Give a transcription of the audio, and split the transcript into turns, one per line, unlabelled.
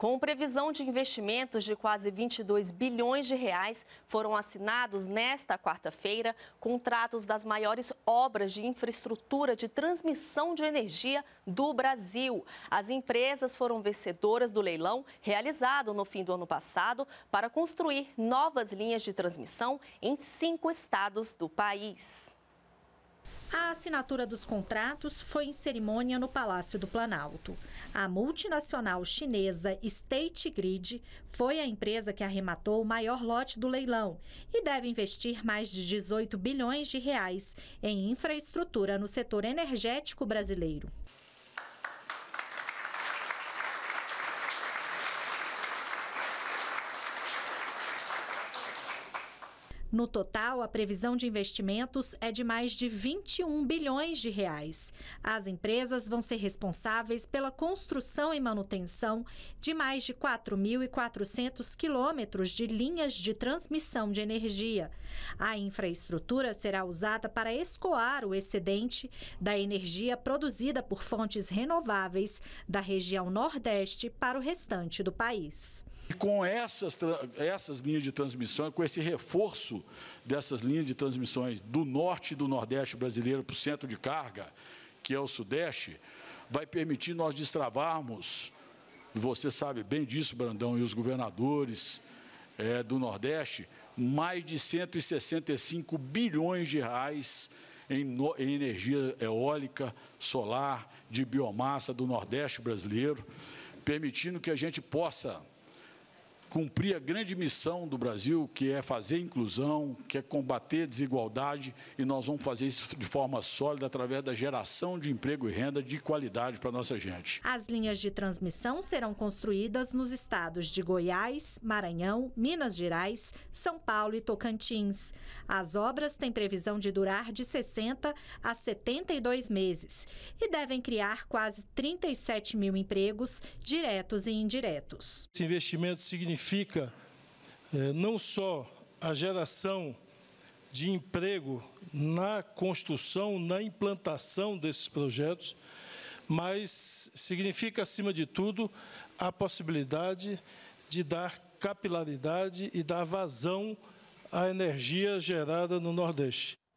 Com previsão de investimentos de quase 22 bilhões de reais, foram assinados nesta quarta-feira contratos das maiores obras de infraestrutura de transmissão de energia do Brasil. As empresas foram vencedoras do leilão realizado no fim do ano passado para construir novas linhas de transmissão em cinco estados do país.
A assinatura dos contratos foi em cerimônia no Palácio do Planalto. A multinacional chinesa State Grid foi a empresa que arrematou o maior lote do leilão e deve investir mais de 18 bilhões de reais em infraestrutura no setor energético brasileiro. No total, a previsão de investimentos é de mais de 21 bilhões de reais. As empresas vão ser responsáveis pela construção e manutenção de mais de 4.400 quilômetros de linhas de transmissão de energia. A infraestrutura será usada para escoar o excedente da energia produzida por fontes renováveis da região Nordeste para o restante do país.
Com essas, essas linhas de transmissão, com esse reforço dessas linhas de transmissões do norte e do nordeste brasileiro para o centro de carga, que é o sudeste, vai permitir nós destravarmos, você sabe bem disso, Brandão, e os governadores é, do Nordeste, mais de 165 bilhões de reais em, no, em energia eólica, solar, de biomassa do Nordeste brasileiro, permitindo que a gente possa cumprir a grande missão do Brasil, que é fazer inclusão, que é combater a desigualdade, e nós vamos fazer isso de forma sólida através da geração de emprego e renda de qualidade para nossa gente.
As linhas de transmissão serão construídas nos estados de Goiás, Maranhão, Minas Gerais, São Paulo e Tocantins. As obras têm previsão de durar de 60 a 72 meses e devem criar quase 37 mil empregos diretos e indiretos.
Esse investimento significa significa eh, não só a geração de emprego na construção, na implantação desses projetos, mas significa, acima de tudo, a possibilidade de dar capilaridade e dar vazão à energia gerada no Nordeste.